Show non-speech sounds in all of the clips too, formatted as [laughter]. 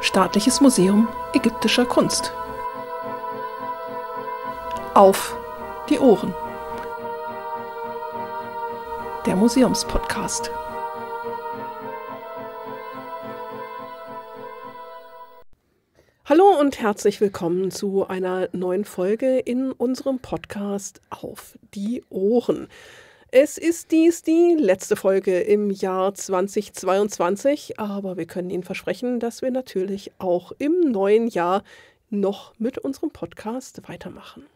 Staatliches Museum ägyptischer Kunst. Auf die Ohren. Der Museumspodcast. Hallo und herzlich willkommen zu einer neuen Folge in unserem Podcast Auf die Ohren. Es ist dies die letzte Folge im Jahr 2022, aber wir können Ihnen versprechen, dass wir natürlich auch im neuen Jahr noch mit unserem Podcast weitermachen.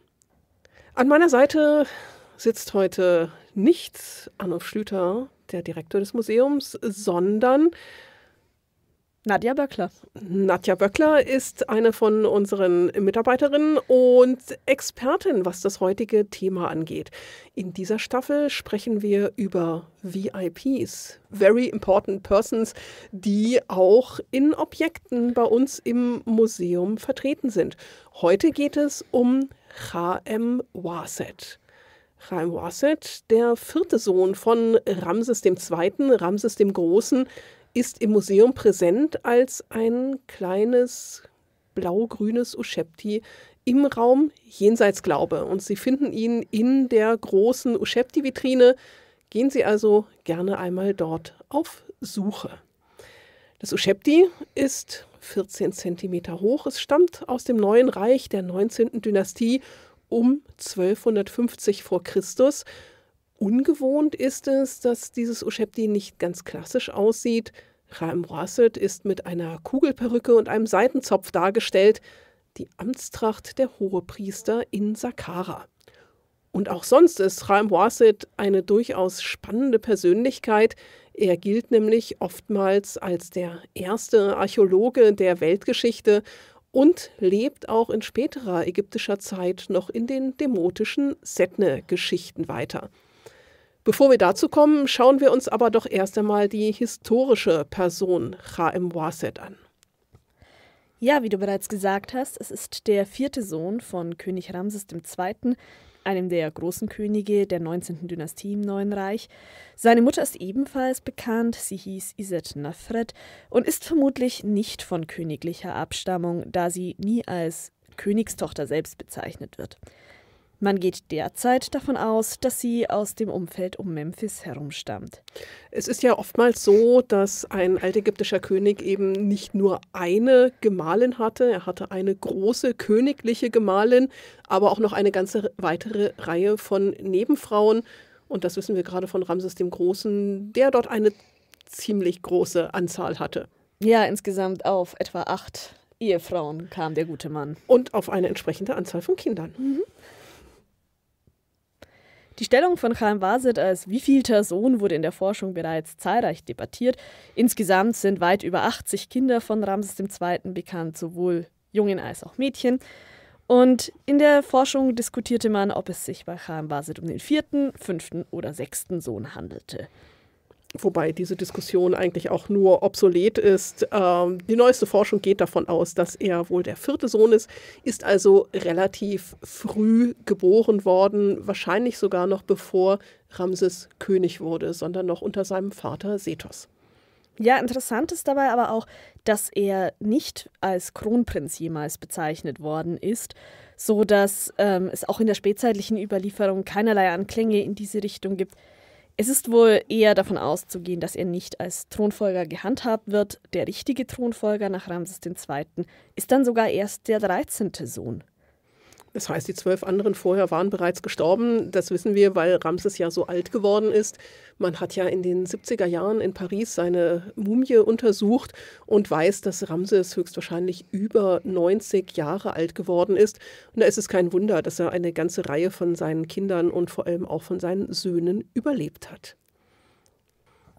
An meiner Seite sitzt heute nicht Arnulf Schlüter, der Direktor des Museums, sondern Nadja Böckler. Nadja Böckler ist eine von unseren Mitarbeiterinnen und Expertin, was das heutige Thema angeht. In dieser Staffel sprechen wir über VIPs, Very Important Persons, die auch in Objekten bei uns im Museum vertreten sind. Heute geht es um H.M. Waset. Chaim Waset, der vierte Sohn von Ramses II., Ramses dem Großen, ist im Museum präsent als ein kleines blau-grünes Uschepti im Raum Jenseits Glaube. Und Sie finden ihn in der großen Uschepti-Vitrine. Gehen Sie also gerne einmal dort auf Suche. Das Uschepti ist 14 cm hoch. Es stammt aus dem Neuen Reich der 19. Dynastie um 1250 vor Christus ungewohnt ist es, dass dieses Ushebdi nicht ganz klassisch aussieht. Raim Rasset ist mit einer Kugelperücke und einem Seitenzopf dargestellt, die Amtstracht der Hohepriester in Saqqara. Und auch sonst ist Raim Wasset eine durchaus spannende Persönlichkeit. Er gilt nämlich oftmals als der erste Archäologe der Weltgeschichte und lebt auch in späterer ägyptischer Zeit noch in den demotischen Setne-Geschichten weiter. Bevor wir dazu kommen, schauen wir uns aber doch erst einmal die historische Person Chaim Waset an. Ja, wie du bereits gesagt hast, es ist der vierte Sohn von König Ramses II., einem der großen Könige der 19. Dynastie im Neuen Reich. Seine Mutter ist ebenfalls bekannt, sie hieß Iset Nafret und ist vermutlich nicht von königlicher Abstammung, da sie nie als Königstochter selbst bezeichnet wird. Man geht derzeit davon aus, dass sie aus dem Umfeld um Memphis herumstammt. Es ist ja oftmals so, dass ein altägyptischer König eben nicht nur eine Gemahlin hatte, er hatte eine große königliche Gemahlin, aber auch noch eine ganze weitere Reihe von Nebenfrauen. Und das wissen wir gerade von Ramses dem Großen, der dort eine ziemlich große Anzahl hatte. Ja, insgesamt auf etwa acht Ehefrauen kam der gute Mann. Und auf eine entsprechende Anzahl von Kindern. Mhm. Die Stellung von Chaim Wasit als wievielter Sohn wurde in der Forschung bereits zahlreich debattiert. Insgesamt sind weit über 80 Kinder von Ramses II. bekannt, sowohl Jungen als auch Mädchen. Und in der Forschung diskutierte man, ob es sich bei Chaim Wasit um den vierten, fünften oder sechsten Sohn handelte. Wobei diese Diskussion eigentlich auch nur obsolet ist. Ähm, die neueste Forschung geht davon aus, dass er wohl der vierte Sohn ist, ist also relativ früh geboren worden, wahrscheinlich sogar noch bevor Ramses König wurde, sondern noch unter seinem Vater Sethos. Ja, interessant ist dabei aber auch, dass er nicht als Kronprinz jemals bezeichnet worden ist, so dass ähm, es auch in der spätzeitlichen Überlieferung keinerlei Anklänge in diese Richtung gibt. Es ist wohl eher davon auszugehen, dass er nicht als Thronfolger gehandhabt wird. Der richtige Thronfolger nach Ramses II. ist dann sogar erst der 13. Sohn. Das heißt, die zwölf anderen vorher waren bereits gestorben. Das wissen wir, weil Ramses ja so alt geworden ist. Man hat ja in den 70er Jahren in Paris seine Mumie untersucht und weiß, dass Ramses höchstwahrscheinlich über 90 Jahre alt geworden ist. Und da ist es kein Wunder, dass er eine ganze Reihe von seinen Kindern und vor allem auch von seinen Söhnen überlebt hat.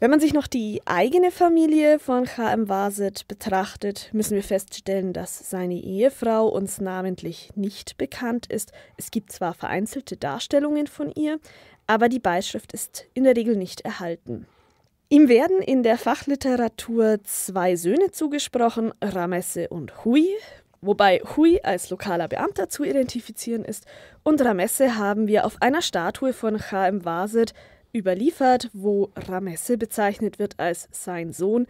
Wenn man sich noch die eigene Familie von H.M. Wasit betrachtet, müssen wir feststellen, dass seine Ehefrau uns namentlich nicht bekannt ist. Es gibt zwar vereinzelte Darstellungen von ihr, aber die Beischrift ist in der Regel nicht erhalten. Ihm werden in der Fachliteratur zwei Söhne zugesprochen, Ramesse und Hui, wobei Hui als lokaler Beamter zu identifizieren ist, und Ramesse haben wir auf einer Statue von Chaim Wasit überliefert, wo Ramesse bezeichnet wird als sein Sohn,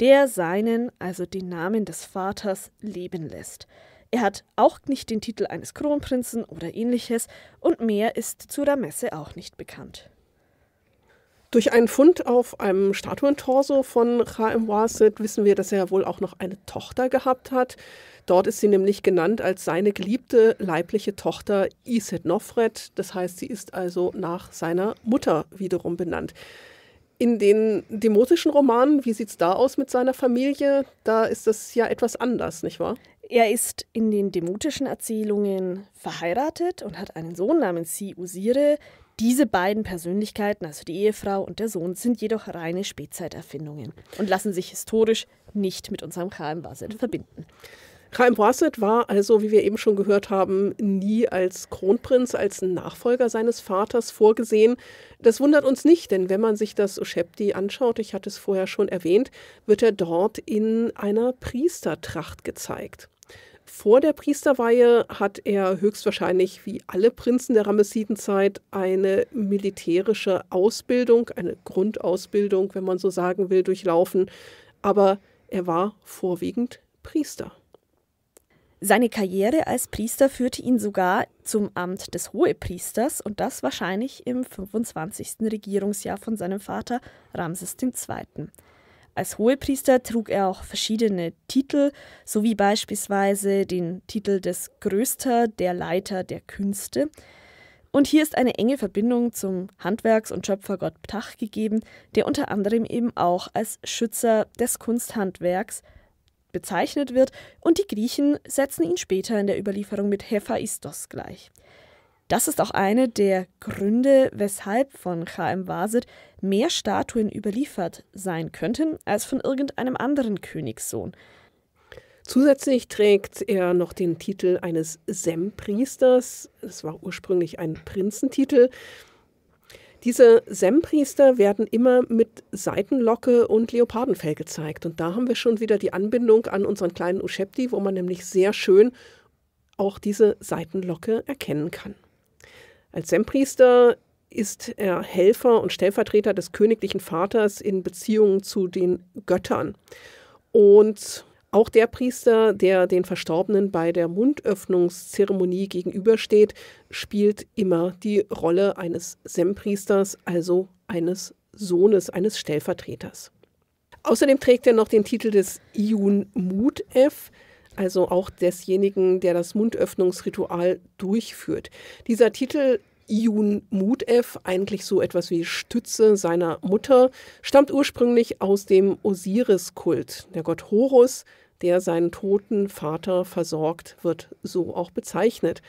der seinen, also den Namen des Vaters, leben lässt. Er hat auch nicht den Titel eines Kronprinzen oder ähnliches und mehr ist zu Ramesse auch nicht bekannt. Durch einen Fund auf einem Statuentorso von Chaim Wasit wissen wir, dass er wohl auch noch eine Tochter gehabt hat. Dort ist sie nämlich genannt als seine geliebte leibliche Tochter Iset Nofret. Das heißt, sie ist also nach seiner Mutter wiederum benannt. In den demotischen Romanen, wie sieht es da aus mit seiner Familie? Da ist das ja etwas anders, nicht wahr? Er ist in den demotischen Erzählungen verheiratet und hat einen Sohn namens Si Usire, diese beiden Persönlichkeiten, also die Ehefrau und der Sohn, sind jedoch reine Spätzeiterfindungen und lassen sich historisch nicht mit unserem Chaim Baset verbinden. Chaim Baset war also, wie wir eben schon gehört haben, nie als Kronprinz, als Nachfolger seines Vaters vorgesehen. Das wundert uns nicht, denn wenn man sich das Ushepti anschaut, ich hatte es vorher schon erwähnt, wird er dort in einer Priestertracht gezeigt. Vor der Priesterweihe hat er höchstwahrscheinlich wie alle Prinzen der Ramessidenzeit eine militärische Ausbildung, eine Grundausbildung, wenn man so sagen will, durchlaufen. Aber er war vorwiegend Priester. Seine Karriere als Priester führte ihn sogar zum Amt des Hohepriesters und das wahrscheinlich im 25. Regierungsjahr von seinem Vater Ramses II. Als Hohepriester trug er auch verschiedene Titel, sowie beispielsweise den Titel des Größter, der Leiter der Künste. Und hier ist eine enge Verbindung zum Handwerks- und Schöpfergott Ptach gegeben, der unter anderem eben auch als Schützer des Kunsthandwerks bezeichnet wird, und die Griechen setzen ihn später in der Überlieferung mit Hephaistos gleich. Das ist auch einer der Gründe, weshalb von Chaim Wasit mehr Statuen überliefert sein könnten als von irgendeinem anderen Königssohn. Zusätzlich trägt er noch den Titel eines Sempriesters. Es war ursprünglich ein Prinzentitel. Diese Sempriester werden immer mit Seitenlocke und Leopardenfell gezeigt. Und da haben wir schon wieder die Anbindung an unseren kleinen Ushepti, wo man nämlich sehr schön auch diese Seitenlocke erkennen kann. Als Sempriester ist er Helfer und Stellvertreter des königlichen Vaters in Beziehungen zu den Göttern. Und auch der Priester, der den Verstorbenen bei der Mundöffnungszeremonie gegenübersteht, spielt immer die Rolle eines Sempriesters, also eines Sohnes, eines Stellvertreters. Außerdem trägt er noch den Titel des Iun Mutef also auch desjenigen, der das Mundöffnungsritual durchführt. Dieser Titel Iun Mutef, eigentlich so etwas wie Stütze seiner Mutter, stammt ursprünglich aus dem Osiris-Kult. Der Gott Horus, der seinen toten Vater versorgt, wird so auch bezeichnet.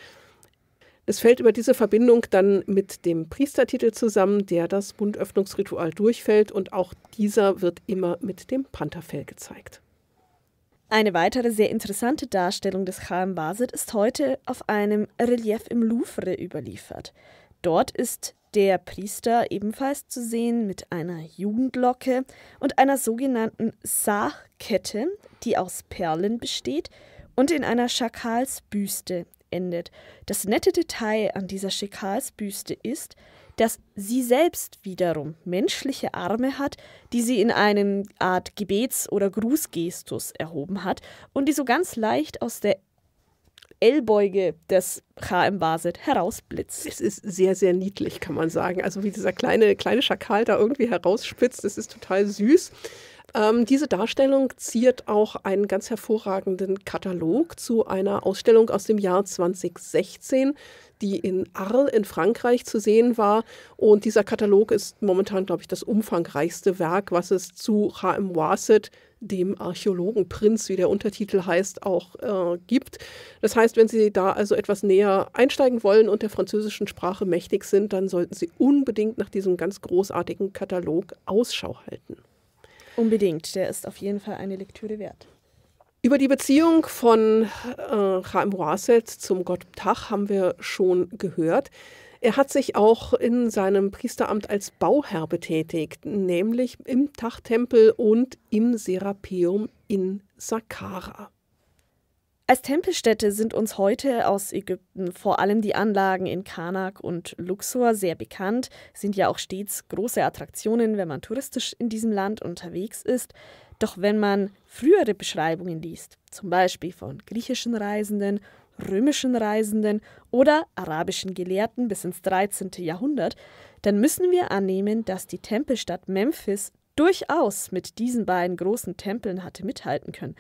Es fällt über diese Verbindung dann mit dem Priestertitel zusammen, der das Mundöffnungsritual durchfällt, und auch dieser wird immer mit dem Pantherfell gezeigt. Eine weitere sehr interessante Darstellung des Chaim Basit ist heute auf einem Relief im Louvre überliefert. Dort ist der Priester ebenfalls zu sehen mit einer Jugendlocke und einer sogenannten Sachkette, die aus Perlen besteht und in einer Schakalsbüste endet. Das nette Detail an dieser Schakalsbüste ist, dass sie selbst wiederum menschliche Arme hat, die sie in eine Art Gebets- oder Grußgestus erhoben hat und die so ganz leicht aus der Ellbeuge des HM Baset herausblitzt. Es ist sehr, sehr niedlich, kann man sagen. Also wie dieser kleine, kleine Schakal da irgendwie herausspitzt, das ist total süß. Ähm, diese Darstellung ziert auch einen ganz hervorragenden Katalog zu einer Ausstellung aus dem Jahr 2016 die in Arles in Frankreich zu sehen war. Und dieser Katalog ist momentan, glaube ich, das umfangreichste Werk, was es zu H.M. Wasset, dem Archäologenprinz, wie der Untertitel heißt, auch äh, gibt. Das heißt, wenn Sie da also etwas näher einsteigen wollen und der französischen Sprache mächtig sind, dann sollten Sie unbedingt nach diesem ganz großartigen Katalog Ausschau halten. Unbedingt, der ist auf jeden Fall eine Lektüre wert. Über die Beziehung von äh, Chaim Roaset zum Gott Ptach haben wir schon gehört. Er hat sich auch in seinem Priesteramt als Bauherr betätigt, nämlich im Tachtempel und im Serapeum in Saqqara. Als Tempelstätte sind uns heute aus Ägypten vor allem die Anlagen in Karnak und Luxor sehr bekannt, sind ja auch stets große Attraktionen, wenn man touristisch in diesem Land unterwegs ist. Doch wenn man frühere Beschreibungen liest, zum Beispiel von griechischen Reisenden, römischen Reisenden oder arabischen Gelehrten bis ins 13. Jahrhundert, dann müssen wir annehmen, dass die Tempelstadt Memphis durchaus mit diesen beiden großen Tempeln hatte mithalten können.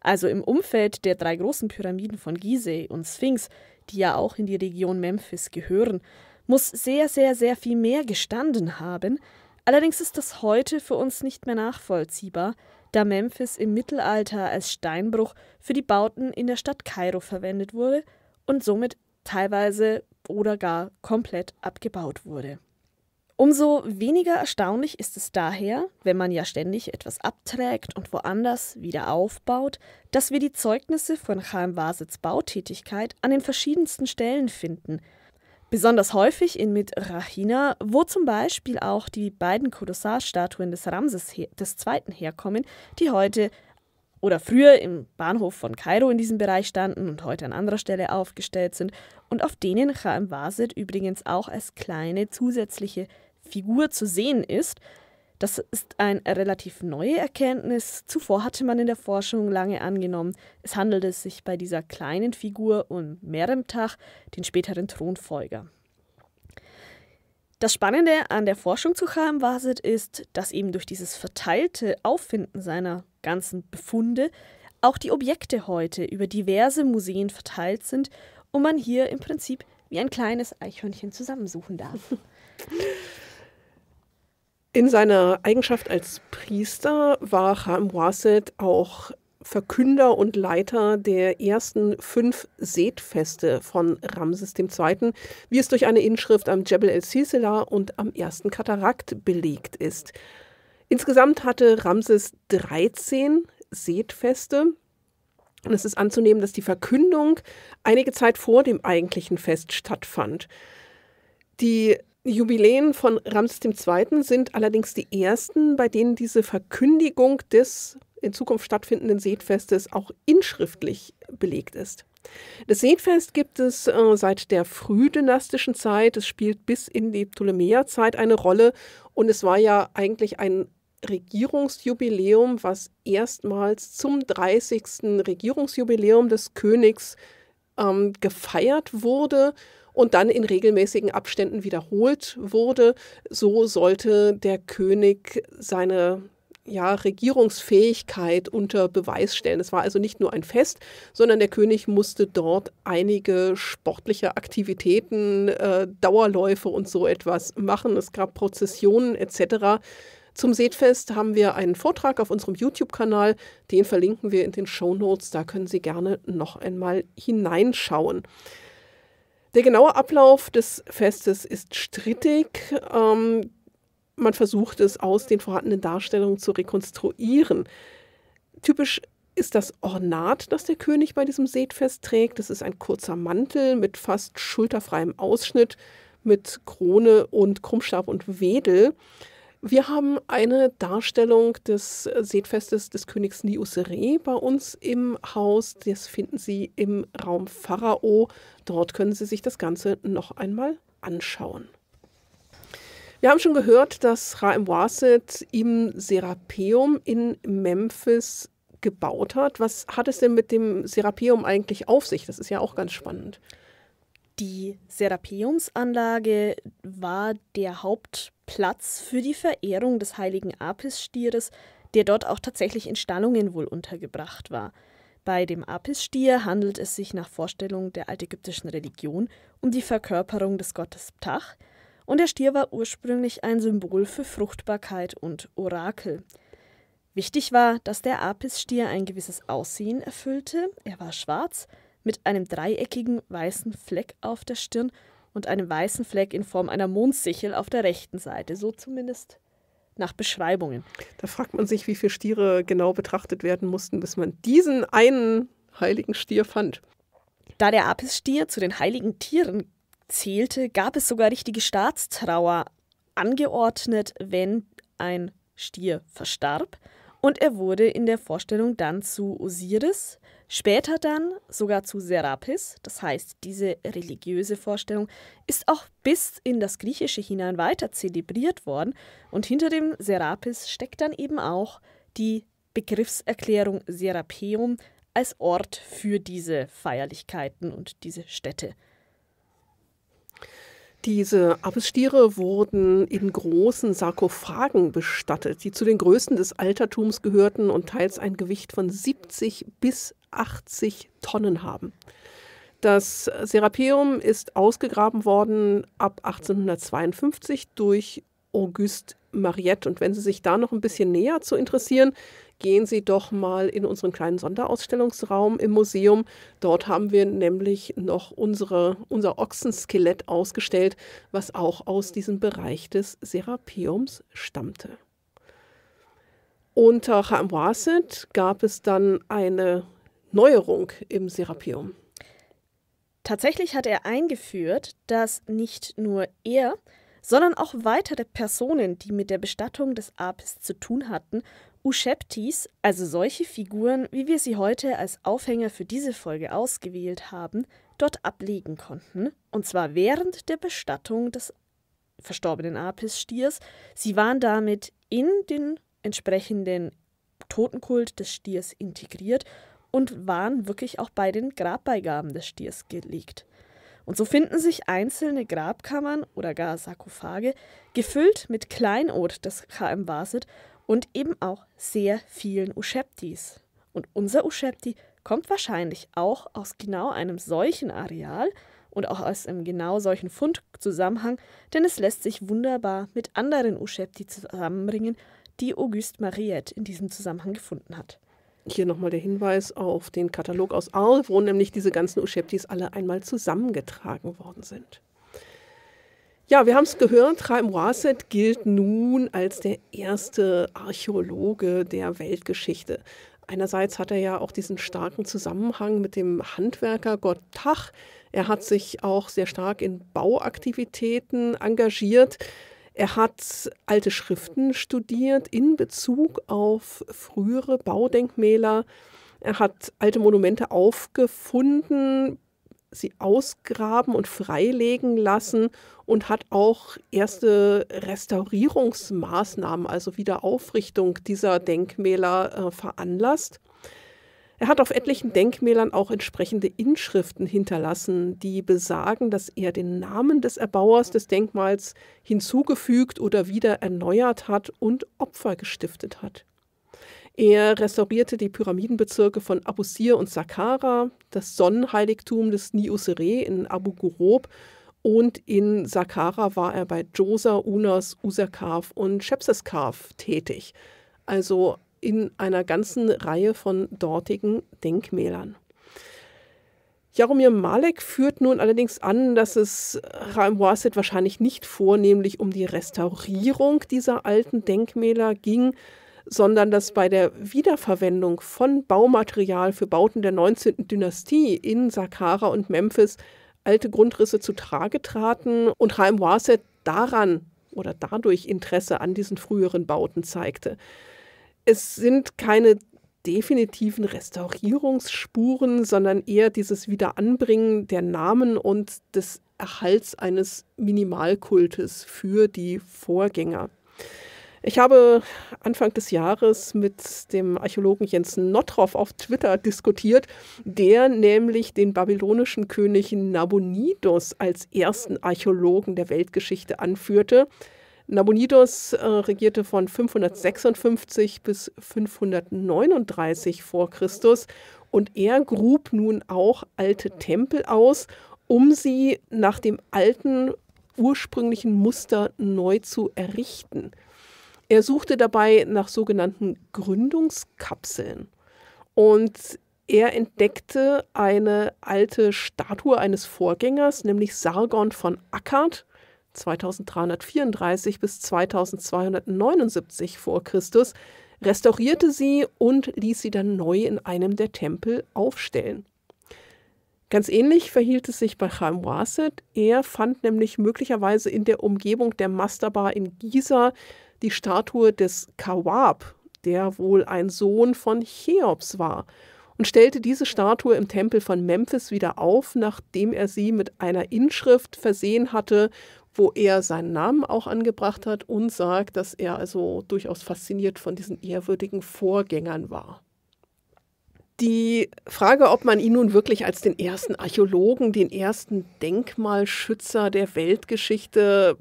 Also im Umfeld der drei großen Pyramiden von Gizeh und Sphinx, die ja auch in die Region Memphis gehören, muss sehr, sehr, sehr viel mehr gestanden haben. Allerdings ist das heute für uns nicht mehr nachvollziehbar, da Memphis im Mittelalter als Steinbruch für die Bauten in der Stadt Kairo verwendet wurde und somit teilweise oder gar komplett abgebaut wurde. Umso weniger erstaunlich ist es daher, wenn man ja ständig etwas abträgt und woanders wieder aufbaut, dass wir die Zeugnisse von Chaim Wasitz Bautätigkeit an den verschiedensten Stellen finden – Besonders häufig in Mitrachina, wo zum Beispiel auch die beiden Kolossarstatuen des Ramses II. herkommen, die heute oder früher im Bahnhof von Kairo in diesem Bereich standen und heute an anderer Stelle aufgestellt sind und auf denen Chaim Wasit übrigens auch als kleine zusätzliche Figur zu sehen ist, das ist eine relativ neue Erkenntnis. Zuvor hatte man in der Forschung lange angenommen, es handelte sich bei dieser kleinen Figur um Meremtach, den späteren Thronfolger. Das Spannende an der Forschung zu Khamwasit ist, dass eben durch dieses verteilte Auffinden seiner ganzen Befunde auch die Objekte heute über diverse Museen verteilt sind und man hier im Prinzip wie ein kleines Eichhörnchen zusammensuchen darf. [laughs] In seiner Eigenschaft als Priester war Ham Waset auch Verkünder und Leiter der ersten fünf Seetfeste von Ramses II., wie es durch eine Inschrift am Jebel el-Sisela und am ersten Katarakt belegt ist. Insgesamt hatte Ramses 13 Seetfeste. Und es ist anzunehmen, dass die Verkündung einige Zeit vor dem eigentlichen Fest stattfand. Die Jubiläen von Ramses II. sind allerdings die ersten, bei denen diese Verkündigung des in Zukunft stattfindenden Seetfestes auch inschriftlich belegt ist. Das Seetfest gibt es äh, seit der frühdynastischen Zeit. Es spielt bis in die Ptolemäerzeit eine Rolle und es war ja eigentlich ein Regierungsjubiläum, was erstmals zum 30. Regierungsjubiläum des Königs ähm, gefeiert wurde und dann in regelmäßigen Abständen wiederholt wurde. So sollte der König seine ja, Regierungsfähigkeit unter Beweis stellen. Es war also nicht nur ein Fest, sondern der König musste dort einige sportliche Aktivitäten, äh, Dauerläufe und so etwas machen. Es gab Prozessionen etc. Zum Seetfest haben wir einen Vortrag auf unserem YouTube-Kanal, den verlinken wir in den Show Notes. da können Sie gerne noch einmal hineinschauen. Der genaue Ablauf des Festes ist strittig. Ähm, man versucht es aus den vorhandenen Darstellungen zu rekonstruieren. Typisch ist das Ornat, das der König bei diesem Seetfest trägt. Das ist ein kurzer Mantel mit fast schulterfreiem Ausschnitt, mit Krone und Krummstab und Wedel. Wir haben eine Darstellung des Seetfestes des Königs Niusere bei uns im Haus. Das finden Sie im Raum Pharao. Dort können Sie sich das Ganze noch einmal anschauen. Wir haben schon gehört, dass Ra Waset im Serapeum in Memphis gebaut hat. Was hat es denn mit dem Serapeum eigentlich auf sich? Das ist ja auch ganz spannend. Die Serapeumsanlage war der Hauptplatz für die Verehrung des heiligen Apisstieres, der dort auch tatsächlich in Stallungen wohl untergebracht war. Bei dem Apisstier handelt es sich nach Vorstellung der altägyptischen Religion um die Verkörperung des Gottes Ptach, und der Stier war ursprünglich ein Symbol für Fruchtbarkeit und Orakel. Wichtig war, dass der Apisstier ein gewisses Aussehen erfüllte, er war schwarz, mit einem dreieckigen weißen Fleck auf der Stirn und einem weißen Fleck in Form einer Mondsichel auf der rechten Seite, so zumindest nach Beschreibungen. Da fragt man sich, wie viele Stiere genau betrachtet werden mussten, bis man diesen einen heiligen Stier fand. Da der Apisstier zu den heiligen Tieren zählte, gab es sogar richtige Staatstrauer angeordnet, wenn ein Stier verstarb und er wurde in der Vorstellung dann zu Osiris, später dann sogar zu Serapis. Das heißt, diese religiöse Vorstellung ist auch bis in das Griechische hinein weiter zelebriert worden. Und hinter dem Serapis steckt dann eben auch die Begriffserklärung Serapeum als Ort für diese Feierlichkeiten und diese Städte. Diese Abbesstiere wurden in großen Sarkophagen bestattet, die zu den größten des Altertums gehörten und teils ein Gewicht von 70 bis 80 Tonnen haben. Das Serapeum ist ausgegraben worden ab 1852 durch Auguste Mariette. Und wenn Sie sich da noch ein bisschen näher zu interessieren, gehen Sie doch mal in unseren kleinen Sonderausstellungsraum im Museum. Dort haben wir nämlich noch unsere, unser Ochsenskelett ausgestellt, was auch aus diesem Bereich des Serapiums stammte. Unter Hamwaset gab es dann eine Neuerung im Serapium. Tatsächlich hat er eingeführt, dass nicht nur er, sondern auch weitere Personen, die mit der Bestattung des Apis zu tun hatten, Usheptis, also solche Figuren, wie wir sie heute als Aufhänger für diese Folge ausgewählt haben, dort ablegen konnten, und zwar während der Bestattung des verstorbenen Apis-Stiers. Sie waren damit in den entsprechenden Totenkult des Stiers integriert und waren wirklich auch bei den Grabbeigaben des Stiers gelegt. Und so finden sich einzelne Grabkammern oder gar Sarkophage gefüllt mit Kleinod des KM Vasit und eben auch sehr vielen Uscheptis. Und unser Uschepti kommt wahrscheinlich auch aus genau einem solchen Areal und auch aus einem genau solchen Fundzusammenhang, denn es lässt sich wunderbar mit anderen Uschepti zusammenbringen, die Auguste Mariette in diesem Zusammenhang gefunden hat. Hier nochmal der Hinweis auf den Katalog aus Arles, wo nämlich diese ganzen Uscheptis alle einmal zusammengetragen worden sind. Ja, wir haben es gehört, Raim Waset gilt nun als der erste Archäologe der Weltgeschichte. Einerseits hat er ja auch diesen starken Zusammenhang mit dem Handwerker Gott Tach. Er hat sich auch sehr stark in Bauaktivitäten engagiert. Er hat alte Schriften studiert in Bezug auf frühere Baudenkmäler. Er hat alte Monumente aufgefunden, sie ausgraben und freilegen lassen und hat auch erste Restaurierungsmaßnahmen, also Wiederaufrichtung dieser Denkmäler äh, veranlasst. Er hat auf etlichen Denkmälern auch entsprechende Inschriften hinterlassen, die besagen, dass er den Namen des Erbauers des Denkmals hinzugefügt oder wieder erneuert hat und Opfer gestiftet hat. Er restaurierte die Pyramidenbezirke von Abusir und Saqqara, das Sonnenheiligtum des Niusere in Abu Ghurub und in Saqqara war er bei Djoser, Unas, Userkaf und Schepseskaf tätig. Also in einer ganzen Reihe von dortigen Denkmälern. Jaromir Malek führt nun allerdings an, dass es Raim wahrscheinlich nicht vornehmlich um die Restaurierung dieser alten Denkmäler ging, sondern dass bei der Wiederverwendung von Baumaterial für Bauten der 19. Dynastie in Saqqara und Memphis alte Grundrisse zutage traten und Haim Waset daran oder dadurch Interesse an diesen früheren Bauten zeigte. Es sind keine definitiven Restaurierungsspuren, sondern eher dieses Wiederanbringen der Namen und des Erhalts eines Minimalkultes für die Vorgänger. Ich habe Anfang des Jahres mit dem Archäologen Jens Nottroff auf Twitter diskutiert, der nämlich den babylonischen König Nabonidos als ersten Archäologen der Weltgeschichte anführte. Nabonidos äh, regierte von 556 bis 539 vor Christus und er grub nun auch alte Tempel aus, um sie nach dem alten ursprünglichen Muster neu zu errichten. Er suchte dabei nach sogenannten Gründungskapseln. Und er entdeckte eine alte Statue eines Vorgängers, nämlich Sargon von Akkad, 2334 bis 2279 vor Christus, restaurierte sie und ließ sie dann neu in einem der Tempel aufstellen. Ganz ähnlich verhielt es sich bei Chaim Waset. Er fand nämlich möglicherweise in der Umgebung der Mastaba in Giza die Statue des Kawab, der wohl ein Sohn von Cheops war, und stellte diese Statue im Tempel von Memphis wieder auf, nachdem er sie mit einer Inschrift versehen hatte, wo er seinen Namen auch angebracht hat und sagt, dass er also durchaus fasziniert von diesen ehrwürdigen Vorgängern war. Die Frage, ob man ihn nun wirklich als den ersten Archäologen, den ersten Denkmalschützer der Weltgeschichte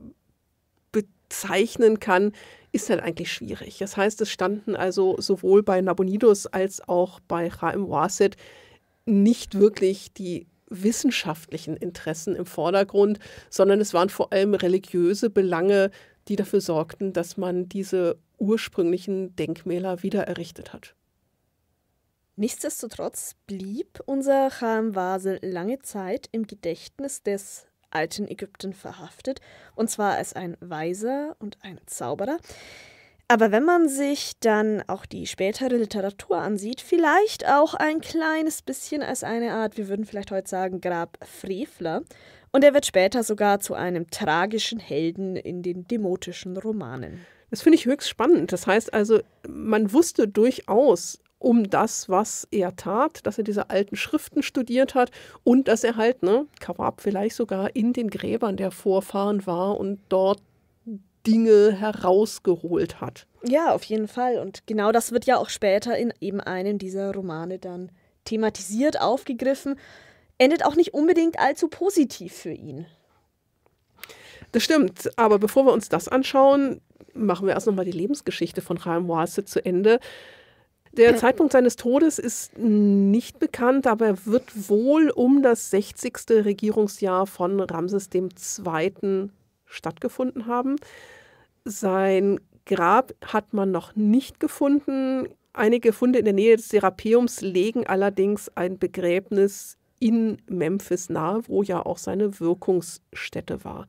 zeichnen kann, ist halt eigentlich schwierig. Das heißt, es standen also sowohl bei Nabonidus als auch bei Chaim Waset nicht wirklich die wissenschaftlichen Interessen im Vordergrund, sondern es waren vor allem religiöse Belange, die dafür sorgten, dass man diese ursprünglichen Denkmäler wieder errichtet hat. Nichtsdestotrotz blieb unser Chaim Wasel lange Zeit im Gedächtnis des alten Ägypten verhaftet, und zwar als ein Weiser und ein Zauberer. Aber wenn man sich dann auch die spätere Literatur ansieht, vielleicht auch ein kleines bisschen als eine Art, wir würden vielleicht heute sagen, Grabfrevler. Und er wird später sogar zu einem tragischen Helden in den demotischen Romanen. Das finde ich höchst spannend. Das heißt also, man wusste durchaus um das, was er tat, dass er diese alten Schriften studiert hat und dass er halt, ne, Kawab vielleicht sogar in den Gräbern der Vorfahren war und dort Dinge herausgeholt hat. Ja, auf jeden Fall. Und genau das wird ja auch später in eben einem dieser Romane dann thematisiert, aufgegriffen. Endet auch nicht unbedingt allzu positiv für ihn. Das stimmt. Aber bevor wir uns das anschauen, machen wir erst nochmal die Lebensgeschichte von Chaim Wasse zu Ende. Der Zeitpunkt seines Todes ist nicht bekannt, aber er wird wohl um das 60. Regierungsjahr von Ramses II. stattgefunden haben. Sein Grab hat man noch nicht gefunden. Einige Funde in der Nähe des Serapeums legen allerdings ein Begräbnis in Memphis nahe, wo ja auch seine Wirkungsstätte war.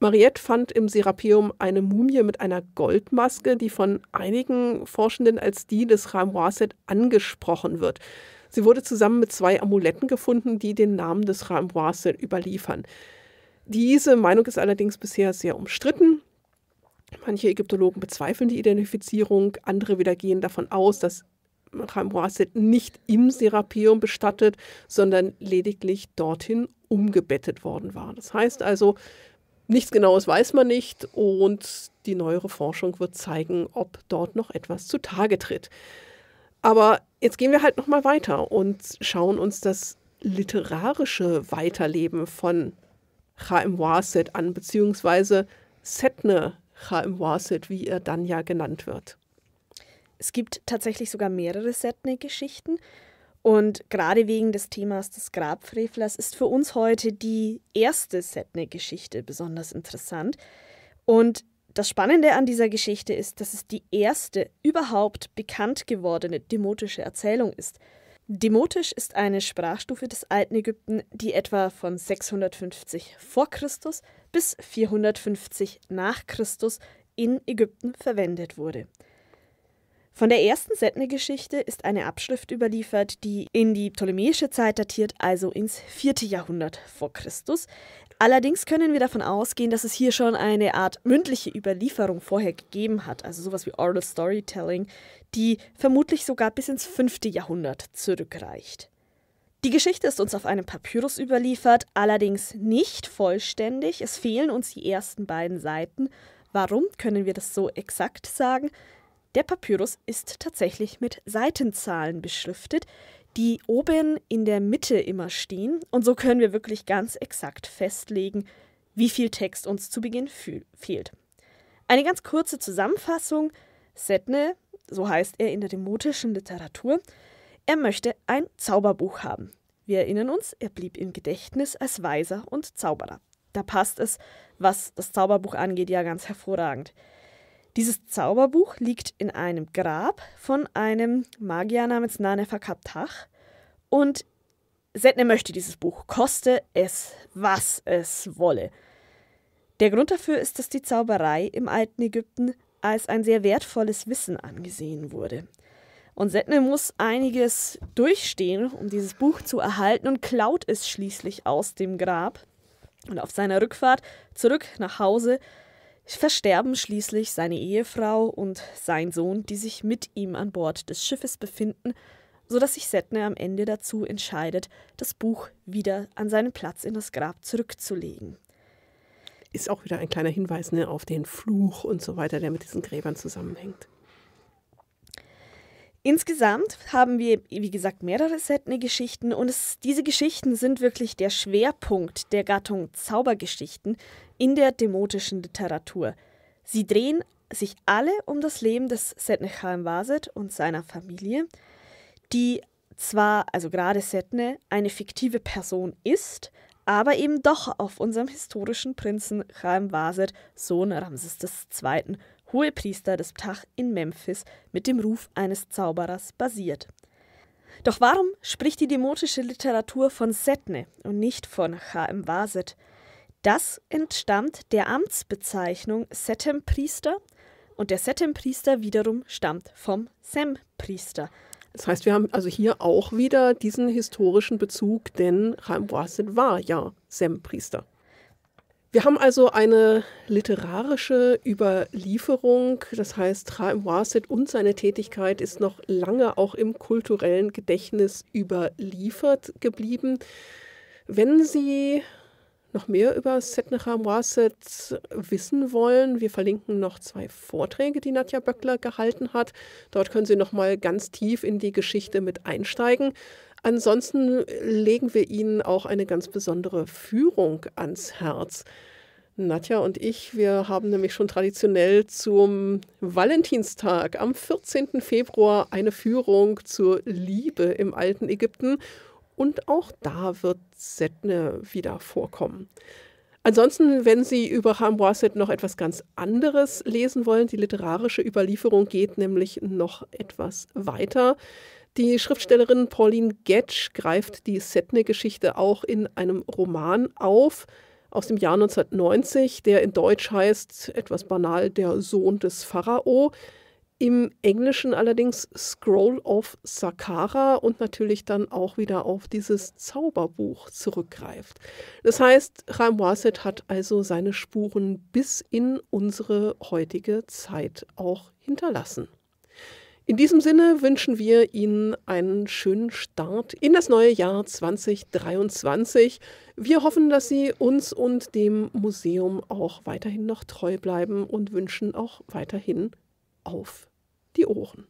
Mariette fand im Serapium eine Mumie mit einer Goldmaske, die von einigen Forschenden als die des Ramroiset angesprochen wird. Sie wurde zusammen mit zwei Amuletten gefunden, die den Namen des Ramroiset überliefern. Diese Meinung ist allerdings bisher sehr umstritten. Manche Ägyptologen bezweifeln die Identifizierung, andere wieder gehen davon aus, dass Ramroiset nicht im Serapium bestattet, sondern lediglich dorthin umgebettet worden war. Das heißt also, Nichts Genaues weiß man nicht und die neuere Forschung wird zeigen, ob dort noch etwas zutage tritt. Aber jetzt gehen wir halt nochmal weiter und schauen uns das literarische Weiterleben von Chaim Waset an, beziehungsweise Setne Chaim Waset, wie er dann ja genannt wird. Es gibt tatsächlich sogar mehrere Setne-Geschichten. Und gerade wegen des Themas des Grabfrevlers ist für uns heute die erste Setne-Geschichte besonders interessant. Und das Spannende an dieser Geschichte ist, dass es die erste überhaupt bekannt gewordene demotische Erzählung ist. Demotisch ist eine Sprachstufe des alten Ägypten, die etwa von 650 vor Christus bis 450 nach Christus in Ägypten verwendet wurde. Von der ersten Setne-Geschichte ist eine Abschrift überliefert, die in die ptolemäische Zeit datiert, also ins vierte Jahrhundert vor Christus. Allerdings können wir davon ausgehen, dass es hier schon eine Art mündliche Überlieferung vorher gegeben hat, also sowas wie Oral Storytelling, die vermutlich sogar bis ins fünfte Jahrhundert zurückreicht. Die Geschichte ist uns auf einem Papyrus überliefert, allerdings nicht vollständig. Es fehlen uns die ersten beiden Seiten. Warum können wir das so exakt sagen? Der Papyrus ist tatsächlich mit Seitenzahlen beschriftet, die oben in der Mitte immer stehen. Und so können wir wirklich ganz exakt festlegen, wie viel Text uns zu Beginn fehlt. Eine ganz kurze Zusammenfassung. Setne, so heißt er in der demotischen Literatur, er möchte ein Zauberbuch haben. Wir erinnern uns, er blieb im Gedächtnis als Weiser und Zauberer. Da passt es, was das Zauberbuch angeht, ja ganz hervorragend. Dieses Zauberbuch liegt in einem Grab von einem Magier namens Nanefakaptach und Setne möchte dieses Buch, koste es, was es wolle. Der Grund dafür ist, dass die Zauberei im alten Ägypten als ein sehr wertvolles Wissen angesehen wurde. Und Setne muss einiges durchstehen, um dieses Buch zu erhalten und klaut es schließlich aus dem Grab. Und auf seiner Rückfahrt zurück nach Hause versterben schließlich seine Ehefrau und sein Sohn, die sich mit ihm an Bord des Schiffes befinden, sodass sich Setne am Ende dazu entscheidet, das Buch wieder an seinen Platz in das Grab zurückzulegen. Ist auch wieder ein kleiner Hinweis ne, auf den Fluch und so weiter, der mit diesen Gräbern zusammenhängt. Insgesamt haben wir, wie gesagt, mehrere Setne-Geschichten und es, diese Geschichten sind wirklich der Schwerpunkt der Gattung Zaubergeschichten, in der demotischen Literatur. Sie drehen sich alle um das Leben des Setne Chaim Waset und seiner Familie, die zwar, also gerade Setne, eine fiktive Person ist, aber eben doch auf unserem historischen Prinzen Chaim Waset, Sohn Ramses II., Hohepriester des Ptach in Memphis, mit dem Ruf eines Zauberers basiert. Doch warum spricht die demotische Literatur von Setne und nicht von Chaim Waset? Das entstammt der Amtsbezeichnung Settempriester und der Settempriester wiederum stammt vom Sempriester. Das heißt, wir haben also hier auch wieder diesen historischen Bezug, denn Ramboiset war ja Sempriester. Wir haben also eine literarische Überlieferung, das heißt, Chaim Wasit und seine Tätigkeit ist noch lange auch im kulturellen Gedächtnis überliefert geblieben. Wenn Sie noch mehr über Setnecha Moasset wissen wollen, wir verlinken noch zwei Vorträge, die Nadja Böckler gehalten hat. Dort können Sie noch mal ganz tief in die Geschichte mit einsteigen. Ansonsten legen wir Ihnen auch eine ganz besondere Führung ans Herz. Nadja und ich, wir haben nämlich schon traditionell zum Valentinstag am 14. Februar eine Führung zur Liebe im alten Ägypten und auch da wird Setne wieder vorkommen. Ansonsten, wenn Sie über Ham Hamboiset noch etwas ganz anderes lesen wollen, die literarische Überlieferung geht nämlich noch etwas weiter. Die Schriftstellerin Pauline Getsch greift die Setne-Geschichte auch in einem Roman auf aus dem Jahr 1990, der in Deutsch heißt, etwas banal, der Sohn des Pharao. Im Englischen allerdings Scroll of Sakara und natürlich dann auch wieder auf dieses Zauberbuch zurückgreift. Das heißt, Chaim Ramwaset hat also seine Spuren bis in unsere heutige Zeit auch hinterlassen. In diesem Sinne wünschen wir Ihnen einen schönen Start in das neue Jahr 2023. Wir hoffen, dass Sie uns und dem Museum auch weiterhin noch treu bleiben und wünschen auch weiterhin auf die Ohren.